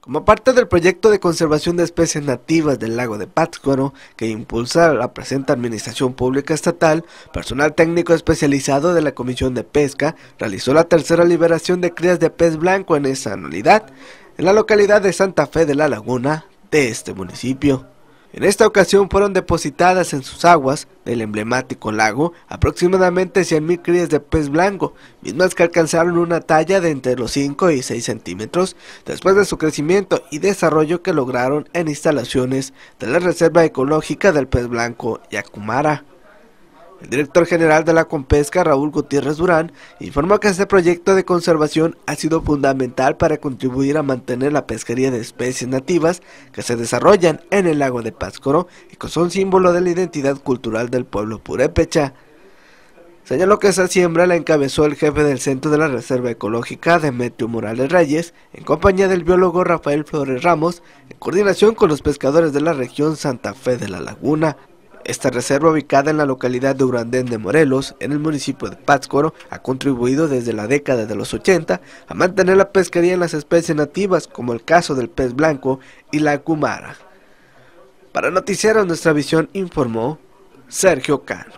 Como parte del proyecto de conservación de especies nativas del lago de Pátzcuaro, que impulsa la presente Administración Pública Estatal, personal técnico especializado de la Comisión de Pesca realizó la tercera liberación de crías de pez blanco en esa anualidad, en la localidad de Santa Fe de la Laguna de este municipio. En esta ocasión fueron depositadas en sus aguas del emblemático lago aproximadamente 100.000 crías de pez blanco, mismas que alcanzaron una talla de entre los 5 y 6 centímetros después de su crecimiento y desarrollo que lograron en instalaciones de la Reserva Ecológica del Pez Blanco Yacumara. El director general de la Compesca, Raúl Gutiérrez Durán, informó que este proyecto de conservación ha sido fundamental para contribuir a mantener la pesquería de especies nativas que se desarrollan en el lago de Páscoro y que son símbolo de la identidad cultural del pueblo purépecha. Señaló que esa siembra la encabezó el jefe del Centro de la Reserva Ecológica, Demetrio Morales Reyes, en compañía del biólogo Rafael Flores Ramos, en coordinación con los pescadores de la región Santa Fe de la Laguna. Esta reserva ubicada en la localidad de Urandén de Morelos, en el municipio de Pátzcuaro, ha contribuido desde la década de los 80 a mantener la pesquería en las especies nativas como el caso del pez blanco y la cumara. Para Noticieros Nuestra Visión informó Sergio Cano.